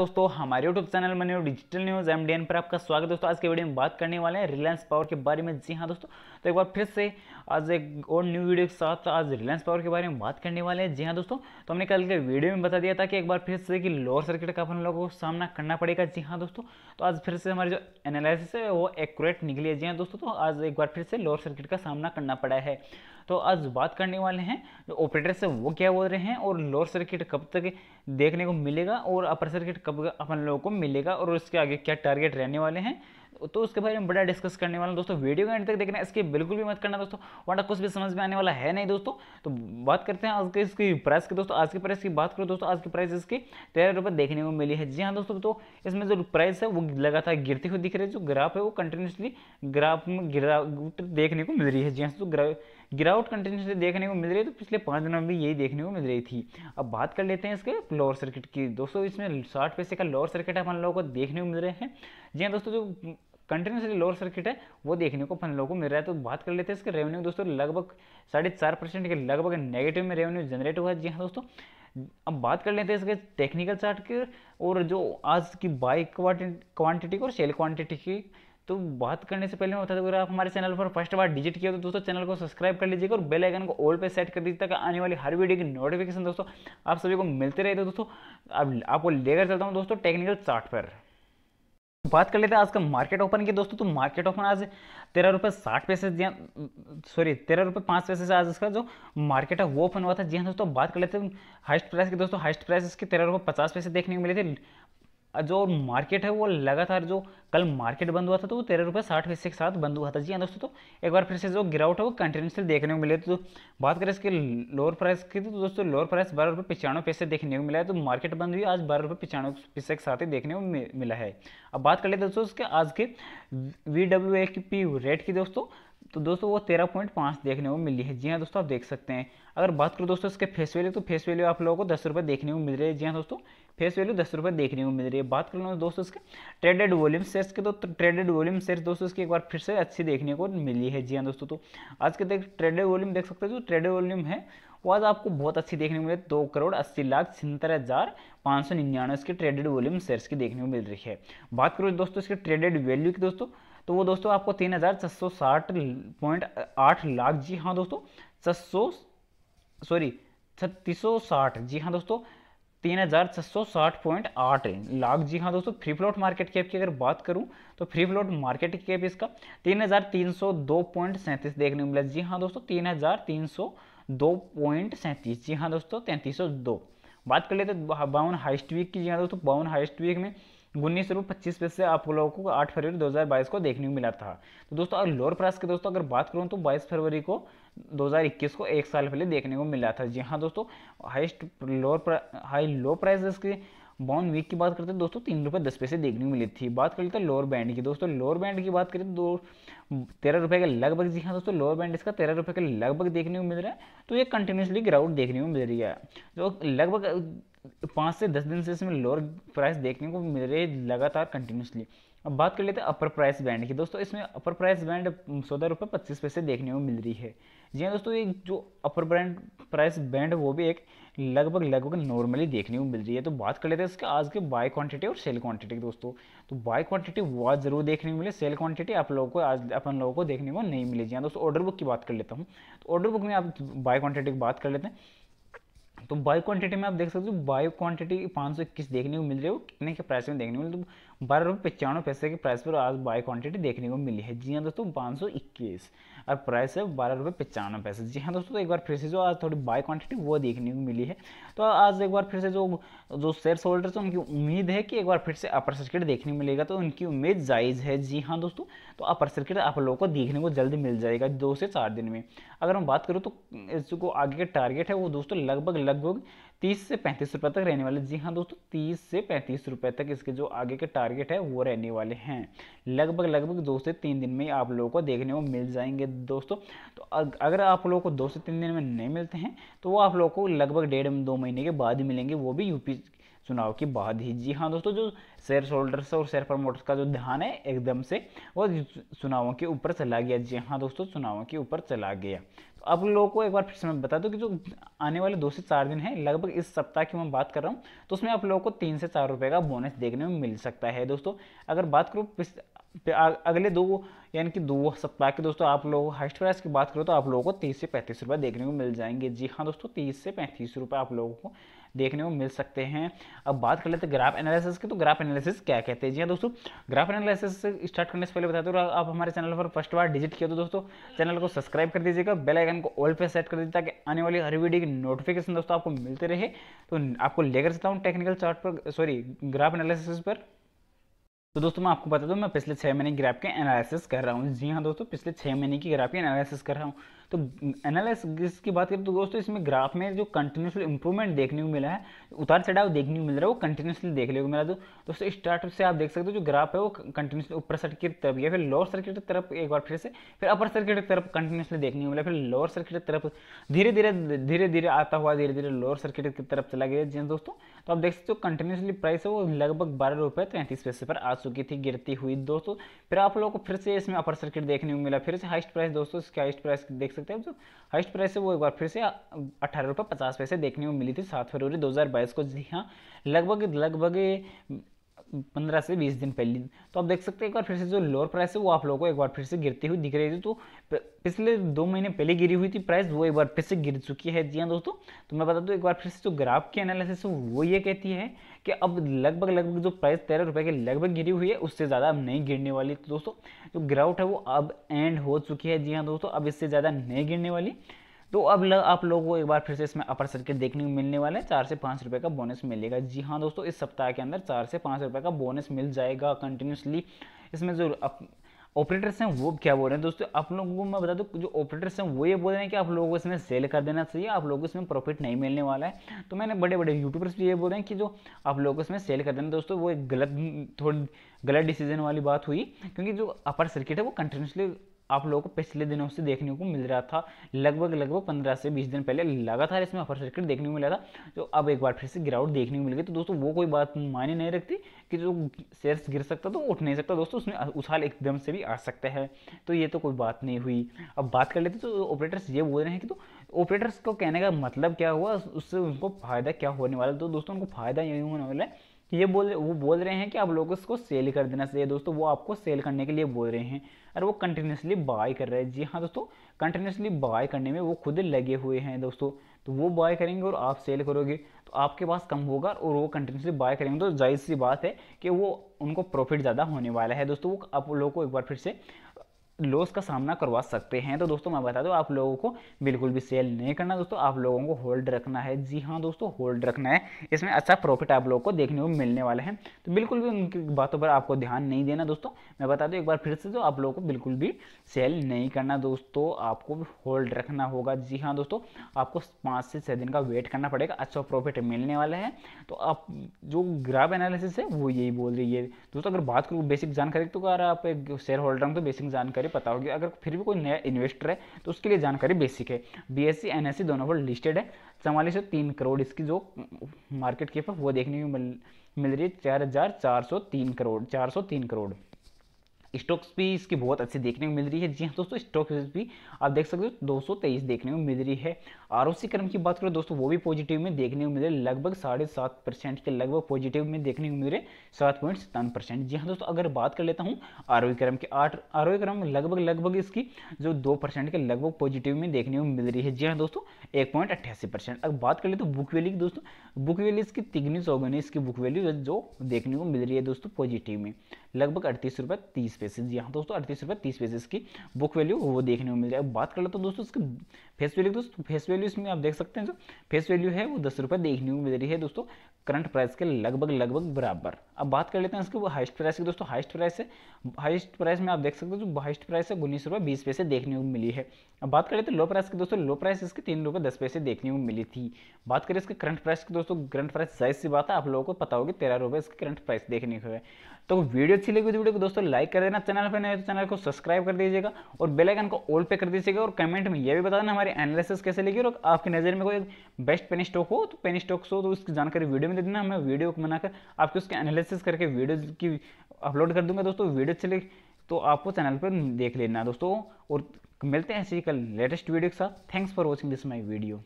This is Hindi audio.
दोस्तों हमारे YouTube channel new digital news N पर आपका स्वागत है दोस्तों आज के वीडियो में बात करने वाले हैं रिलायंस पावर के बारे में जी हाँ दोस्तों तो एक बार फिर से आज एक और न्यू वीडियो के साथ आज रिलायंस पावर के बारे में बात करने वाले हैं जी हाँ दोस्तों तो हमने कल के वीडियो में बता दिया था कि एक बार फिर से कि लोअर सर्किट का अपन लोगों को सामना करना पड़ेगा जी हाँ दोस्तों तो आज फिर से हमारी जो एनालिसिस है वो एक्यूरेट निकली है जी हाँ दोस्तों तो आज एक बार फिर से लोअर सर्किट का सामना करना पड़ा है तो आज बात करने वाले हैं जो ऑपरेटर से वो क्या बोल रहे हैं और लोअर सर्किट कब तक देखने को मिलेगा और अपर सर्किट कब अपन लोगों को मिलेगा और उसके आगे क्या टारगेट रहने वाले हैं तो उसके बारे में बड़ा डिस्कस करने वाला दोस्तों वीडियो एंड तक देखना इसकी बिल्कुल भी मत करना दोस्तों वाटा कुछ भी समझ में आने वाला है नहीं दोस्तों तो बात करते हैं आज के इसकी प्राइस की दोस्तों आज की प्राइस की बात करो दोस्तों आज की प्राइस इसकी तेरह रुपये देखने को मिली है जी हाँ दोस्तों तो इसमें जो प्राइस है वो लगातार गिरती हुई दिख रही है जो ग्राफ है वो कंटिन्यूसली ग्राफ में गिरा देखने को मिल रही है जी हाँ तो गिरावट कंटिन्यूसली देखने को मिल रही है तो पिछले पाँच दिनों में भी यही देखने को मिल रही थी अब बात कर लेते हैं इसके लोअर सर्किट की दोस्तों इसमें साठ पैसे का लोअर सर्किट हम लोगों को देखने को मिल रहे हैं जी हाँ दोस्तों जो कंटिन्यूसली लोअर सर्किट है वो देखने को अपन लोगों को मिल रहा है तो बात कर लेते हैं इसके रेवेन्यू दोस्तों लगभग साढ़े चार परसेंट के लगभग नेगेटिव में रेवेन्यू जनरेट हुआ है जी हाँ दोस्तों अब बात कर लेते हैं इसके टेक्निकल चार्ट के और जो आज की बाई क्वांटिटी और सेल क्वांटिटी की तो बात करने से पहले मैं बता दूँ अगर आप हमारे चैनल पर फर्स्ट बार डिजिट किया तो दोस्तों चैनल को सब्सक्राइब कर लीजिएगा और बेल आइकन को ऑल पे सेट कर दीजिए ताकि आने वाली हर वीडियो की नोटिफिकेशन दोस्तों आप सभी को मिलते रहे तो दोस्तों अब आपको लेकर चलता हूँ दोस्तों टेक्निकल चार्ट पर बात कर लेते हैं आज का मार्केट ओपन की दोस्तों तो मार्केट ओपन आज तेरह रुपये साठ पैसे जी सॉरी तेरह रुपये पाँच पैसे से आज इसका जो मार्केट है वो ओपन हुआ था जी हाँ दोस्तों बात कर लेते हैं हाइस्ट प्राइस की दोस्तों हाइस्ट प्राइस इसके तेरह रुपये पचास पैसे देखने को मिले थे जो मार्केट है वो लगातार जो कल मार्केट बंद हुआ था तो वो तेरह रुपये साठ पैसे के साथ बंद हुआ था जी हाँ दोस्तों तो एक बार फिर से जो गिरावट है वो कंटिन्यूसली देखने को मिले तो बात करें इसके लोअर प्राइस की तो दोस्तों लोअर प्राइस बारह रुपये पचानवे पैसे देखने को मिला है तो मार्केट बंद हुई आज बारह रुपये पचानवे पैसे के साथ ही देखने को मिला है अब बात कर लेते दोस्तों उसके आज के वी डब्ल्यू ए रेट की दोस्तों तो दोस्तों वो तेरह पॉइंट पाँच देखने को मिली है जी हाँ दोस्तों आप देख सकते हैं अगर बात करो दोस्तों इसके फेस वैल्यू तो फेस वैल्यू आप लोगों को दस रुपये देखने को मिल रही है जी हाँ दोस्तों फेस वैल्यू दस रुपये देखने को मिल रही है बात कर लो दोस्तों इसके ट्रेडेड वॉल्यूम शेयर्स के तो ट्रेडेड वॉल्यूम शेयर्स दोस्तों इसकी एक बार फिर से अच्छी देखने को मिली है जी हाँ दोस्तों तो आज के देख ट्रेडेड वॉल्यूम देख सकते हो जो ट्रेडेड वॉल्यूम है वो आज आपको बहुत अच्छी देखने को मिले दो करोड़ अस्सी लाख छिहत्तर हज़ार पाँच सौ निन्यानवे इसके ट्रेडेड वॉल्यूम शेयर्स की देखने को मिल रही है बात करूँ दोस्तों इसके ट्रेडेड वैल्यू की दोस्तों तो वो दोस्तों आपको तीन हज़ार छः सौ साठ पॉइंट आठ लाख जी हाँ दोस्तों छः सौ सॉरी छत्तीस सौ साठ जी हाँ दोस्तों तीन हज़ार छह सौ साठ पॉइंट आठ लाख जी हाँ दोस्तों फ्री फ्लोट मार्केट कैप की अगर बात करूं तो फ्री फ्लोट मार्केट कैप इसका तीन हज़ार तीन सौ दो पॉइंट सैंतीस देखने को मिला जी हाँ दोस्तों तीन हज़ार तीन सौ दो पॉइंट सैंतीस जी हाँ दोस्तों तैंतीस सौ दो बात कर लेते बावन हाइस्ट वीक की जी हाँ दोस्तों बावन हाइस्ट वीक में उन्नीस रुपये पच्चीस पैसे आप लोगों को आठ फरवरी 2022 को देखने को मिला था तो दोस्तों अगर लोअर प्राइस के दोस्तों अगर बात करूँ तो बाईस फरवरी को 2021 को एक साल पहले देखने को मिला था जी हाँ दोस्तों highest lower high low price के बॉन्ड वीक की बात करते हैं दोस्तों तीन रुपये दस पैसे देखने को मिली थी बात कर लेते हैं लोअर बैंड की दोस्तों लोअर बैंड की बात करें तो दो तेरह रुपये के लगभग जी हाँ दोस्तों लोअर बैंड इसका तेरह रुपये के लगभग देखने को मिल रहा है तो ये कंटिन्यूसली ग्राउंड देखने को मिल रही है जो लगभग पाँच से दस दिन से इसमें लोअर प्राइस देखने को मिल रही है लगातार कंटिन्यूसली अब बात कर लेते हैं अपर प्राइस बैंड की दोस्तों इसमें अपर प्राइस बैंड चौदह रुपये पच्चीस पैसे देखने को मिल रही है जी हाँ दोस्तों ये जो अपर ब्रांड प्राइस बैंड वो भी एक लगभग लगभग नॉर्मली देखने को मिल रही है तो बात कर लेते हैं इसके आज के बाय क्वांटिटी और सेल क्वांटिटी दोस्तों तो बाय क्वांटिटी वो आज जरूर देखने को मिले सेल क्वांटिटी आप लोगों को आज अपन लोगों को देखने को नहीं मिली जी हाँ दोस्तों ऑर्डर बुक की बात कर लेता हूँ तो ऑर्डर बुक में आप बाय क्वांटिटी की बात कर लेते हैं तो बाय क्वांटिटी में आप देख सकते हो बाय क्वांटिटी पाँच सौ इक्कीस देखने को मिल रही है वो कितने के प्राइस में देखने को मिल तो बारह रुपये पचानवे पैसे के प्राइस पर आज बाय क्वांटिटी देखने को मिली है जी हाँ दोस्तों पाँच सौ इक्कीस और प्राइस है बारह रुपये पचानवे पैसे जी हाँ दोस्तों तो एक बार फिर से जो आज थोड़ी बाय क्वांटिटी वो देखने को मिली है तो आज एक बार फिर से जो जो शेयर होल्डर्स है उनकी उम्मीद है कि एक बार फिर से अपर सर्किट देखने को मिलेगा तो उनकी उम्मीद जायज़ है जी हाँ दोस्तों तो अपर सर्किट आप लोगों को देखने को जल्दी मिल जाएगा दो से चार दिन में अगर हम बात करूँ तो इसको आगे का टारगेट है वो दोस्तों लगभग लगभग तीस से पैंतीस रुपए तक रहने वाले जी हाँ दोस्तों तीस से पैंतीस रुपए तक इसके जो आगे के टारगेट है वो रहने वाले हैं लगभग लगभग दो से तीन दिन में आप लोगों को देखने को मिल जाएंगे दोस्तों तो अगर आप लोगों को दो से तीन दिन में नहीं मिलते हैं तो वो आप लोगों को लगभग डेढ़ दो महीने के बाद ही मिलेंगे वो भी यूपी चुनाव के बाद ही जी हाँ दोस्तों जो शेयर होल्डर्स और शेयर प्रमोटर्स का जो ध्यान है एकदम से वो चुनावों के ऊपर चला गया जी हाँ दोस्तों चुनावों के ऊपर चला गया आप लोगों को एक बार फिर से मैं बता दूं कि जो आने वाले दो से चार दिन हैं लगभग इस सप्ताह की मैं बात कर रहा हूँ तो उसमें आप लोगों को तीन से चार रुपये का बोनस देखने में मिल सकता है दोस्तों अगर बात करूँ अगले दो यानी कि दो सप्ताह के दोस्तों आप लोगों हाइस्ट प्राइस की बात करो तो आप लोगों को तीस से पैंतीस रुपये देखने को मिल जाएंगे जी हाँ दोस्तों तीस से पैंतीस रुपये आप लोगों को देखने को मिल सकते हैं अब बात कर लेते हैं ग्राफ एनालिसिस की तो ग्राफ एनालिसिस क्या कहते हैं जी हाँ दोस्तों ग्राफ एनालिसिस स्टार्ट करने से पहले बता दो आप हमारे चैनल पर फर्स्ट बार विजिट किया तो दोस्तों चैनल को सब्सक्राइब कर दीजिएगा बेल आइकन को ऑल पे सेट कर दीजिए ताकि आने वाली हर वीडियो की नोटिफिकेशन दोस्तों आपको मिलते रहे तो आपको लेकर चलता हूँ टेक्निकल चार्ट पर सॉरी ग्राफ एनालिसिस पर तो दोस्तों मैं आपको बता दूं मैं पिछले छः महीने की ग्राफ के एनालिसिस कर रहा हूँ जी हाँ दोस्तों पिछले छः महीने की ग्राफ के एनालिसिस कर रहा हूँ तो एनालिसिस की बात करें तो दोस्तों इसमें ग्राफ में जो कंटिन्यूसली इंप्रूवमेंट देखने को मिला है उतार चढ़ाव देखने को मिल रहा है वो कंटिन्यूसली देखने को मिला तो दोस्तों स्टार्ट से आप देख सकते हो जो ग्राफ है वो कंटिन्यूसली ऊपर सर्किट की तरफ या फिर लोअर सर्किट की तरफ एक बार फिर से फिर अपर सर्किट की तरफ कंटिन्यूसली देखने को मिला फिर लोअर सर्किट की तरफ धीरे धीरे धीरे धीरे आता हुआ धीरे धीरे लोअर सर्किट की तरफ चला गया जी हाँ दोस्तों तो आप देख सकते हो कंटिन्यूसली प्राइस है वो लगभग बारह रुपये तैंतीस पैसे पर आ चुकी थी गिरती हुई दोस्तों फिर आप लोगों को फिर से इसमें अपर सर्किट देखने को मिला फिर से हाइस्ट प्राइस दोस्तों इसके हाइस्ट प्राइस देख सकते हैं जो हाइस्ट प्राइस है वो एक बार फिर से अठारह रुपये पचास पैसे देखने को मिली थी सात फरवरी दो को जी हाँ लगभग लगभग पंद्रह से बीस दिन पहले तो आप देख सकते हैं एक बार फिर से जो लोअर प्राइस है वो आप लोगों को एक बार फिर से गिरती हुई दिख रही थी तो पिछले दो महीने पहले गिरी हुई थी प्राइस वो एक बार फिर से गिर चुकी है जी हाँ दोस्तों तो मैं बता दूँ एक बार फिर से जो ग्राफ की एनालिसिस है वो ये कहती है कि अब लगभग लगभग जो प्राइस तेरह रुपये के लगभग गिरी हुई है उससे ज़्यादा अब नहीं गिरने वाली तो दोस्तों जो ग्राउट है वो अब एंड हो चुकी है जी हाँ दोस्तों अब इससे ज़्यादा नहीं गिरने वाली तो अब ल, आप लोगों को एक बार फिर से इसमें अपर सर्किट देखने को मिलने वाला है चार से पाँच रुपये का बोनस मिलेगा जी हाँ दोस्तों इस सप्ताह के अंदर चार से पाँच रुपये का बोनस मिल जाएगा कंटिन्यूसली इसमें जो ऑपरेटर्स हैं वो क्या बोल रहे हैं दोस्तों आप लोगों को मैं बता दूँ जो ऑपरेटर्स हैं वो ये बोल रहे हैं कि आप लोगों को इसमें सेल कर देना चाहिए आप लोगों को इसमें प्रॉफिट नहीं मिलने वाला है तो मैंने बड़े बड़े यूट्यूबर्स भी ये बोल रहे हैं कि जो आप लोगों को इसमें सेल कर देना दोस्तों वो एक गलत थोड़ी गलत डिसीजन वाली बात हुई क्योंकि जो अपर सर्किट है वो कंटिन्यूसली आप लोगों को पिछले दिनों से देखने को मिल रहा था लगभग लगभग पंद्रह से बीस दिन पहले लगातार इसमें अपर सर्किट देखने को मिला था जो अब एक बार फिर से गिरावट देखने को मिल गई तो दोस्तों वो कोई बात मायने नहीं रखती कि जो शेयर गिर सकता तो उठ नहीं सकता दोस्तों उसमें उछाल एकदम से भी आ सकता है तो ये तो कोई बात नहीं हुई अब बात कर लेते तो ऑपरेटर्स ये बोल रहे हैं कि तो ऑपरेटर्स को कहने का मतलब क्या हुआ उससे उनको फ़ायदा क्या होने वाला तो दोस्तों उनको फ़ायदा यही होने वाला है ये बोल वो बोल रहे हैं कि आप लोग उसको सेल कर देना चाहिए दोस्तों वो आपको सेल करने के लिए बोल रहे हैं और वो कंटिन्यूसली बाय कर रहे हैं जी हाँ दोस्तों कंटिन्यूसली बाय करने में वो खुद लगे हुए हैं दोस्तों तो वो बाय करेंगे और आप सेल करोगे तो आपके पास कम होगा और वो कंटिन्यूसली बाय करेंगे तो जाहिर सी बात है कि वो उनको प्रॉफिट ज़्यादा होने वाला है दोस्तों वो आप लोगों को एक बार फिर से लॉस का सामना करवा सकते हैं तो दोस्तों मैं बता दूं आप लोगों को बिल्कुल भी सेल नहीं करना दोस्तों आप लोगों को होल्ड रखना है जी हाँ दोस्तों होल्ड रखना है इसमें अच्छा प्रॉफिट आप लोगों को देखने को मिलने वाला है तो बिल्कुल भी उनकी बातों पर आपको ध्यान नहीं देना दोस्तों मैं बता दूँ एक बार फिर से तो आप लोगों को बिल्कुल भी सेल नहीं करना दोस्तों आपको होल्ड रखना होगा जी हाँ दोस्तों आपको पाँच से छः दिन का वेट करना पड़ेगा अच्छा प्रॉफिट मिलने वाला है तो आप जो ग्राफ एनालिसिस है वो यही बोल रही है दोस्तों अगर बात करूँ बेसिक जानकारी तो अगर आप एक शेयर होल्डर तो बेसिक जानकारी जानकारी पता होगी अगर फिर भी कोई नया इन्वेस्टर है तो उसके लिए जानकारी बेसिक है बी एस सी दोनों पर लिस्टेड है चवालीस तीन करोड़ इसकी जो मार्केट कैप है वो देखने को मिल मिल रही है चार हज़ार चार सौ तीन करोड़ चार सौ तीन करोड़ स्टॉक्स भी इसकी बहुत अच्छी देखने को मिल रही है जी हाँ दोस्तों स्टॉक्स भी आप देख सकते हो दो सौ तेईस देखने को मिल रही है आर क्रम की बात करो दोस्तों वो भी पॉजिटिव में देखने को मिल रही है लगभग साढ़े सात परसेंट के लगभग पॉजिटिव में देखने को मिल रहे सात पॉइंट सत्तावन परसेंट जी हाँ दोस्तों अगर बात कर लेता हूँ आर ओ क्रम के आठ आर क्रम लगभग लगभग इसकी जो दो परसेंट के लगभग पॉजिटिव में देखने को मिल रही है जी हाँ दोस्तों एक पॉइंट अट्ठासी परसेंट अगर बात कर ले तो बुक वैली की दोस्तों बुक वैली इसकी तिगनी सौ इसकी बुक वैल्यू जो देखने को मिल रही है दोस्तों पॉजिटिव में लगभग अड़तीस रुपये तीस पैसेज यहाँ दोस्तों अड़तीस रुपये तीस पैसेज की बुक वैल्यू वो देखने को मिल जाए बात कर लेता तो हूँ दोस्तों इसकी फेस वैल्यू दोस्तों फेस वैल्यू इसमें आप देख सकते हैं जो फेस वैल्यू है वो दस रुपये देखने को मिल रही है दोस्तों करंट प्राइस के लगभग लगभग बराबर अब बात कर लेते हैं इसके वो हाइस्ट प्राइस की दोस्तों हाइस्ट प्राइस है हाइस्ट प्राइस में आप देख सकते हो जो हाइस्ट प्राइस है उन्नीस रुपये बीस पैसे देखने को मिली है अब बात कर लेते हैं लो प्राइस की दोस्तों लो प्राइस इसके तीन रुपये दस पैसे देखने को मिली थी बात करें इसके करंट प्राइस की दोस्तों करंट प्राइस साइज सी बात है आप लोगों को पता होगी तेरह रुपये इसके करंट प्राइस देखने को है तो वीडियो अच्छी लगी तो वीडियो को दोस्तों लाइक कर देना चैनल पर नहीं तो चैनल को सब्सक्राइब कर दीजिएगा और बेलाइकन को ऑल पे कर दीजिएगा और कमेंट में यह भी बता देना हमारी एनालिसिस कैसे लगी और आपकी नज़र में कोई बेस्ट पेन स्टॉक हो तो पेन स्टॉक्स हो तो उसकी जानकारी वीडियो में दे देना मैं वीडियो को बनाकर आपके उसके एनालिसिस करके वीडियो की अपलोड कर दूंगा दोस्तों वीडियो अच्छी लगी तो आपको चैनल पर देख लेना दोस्तों और मिलते हैं ऐसे ही कल लेटेस्ट वीडियो के साथ thanks for watching this my video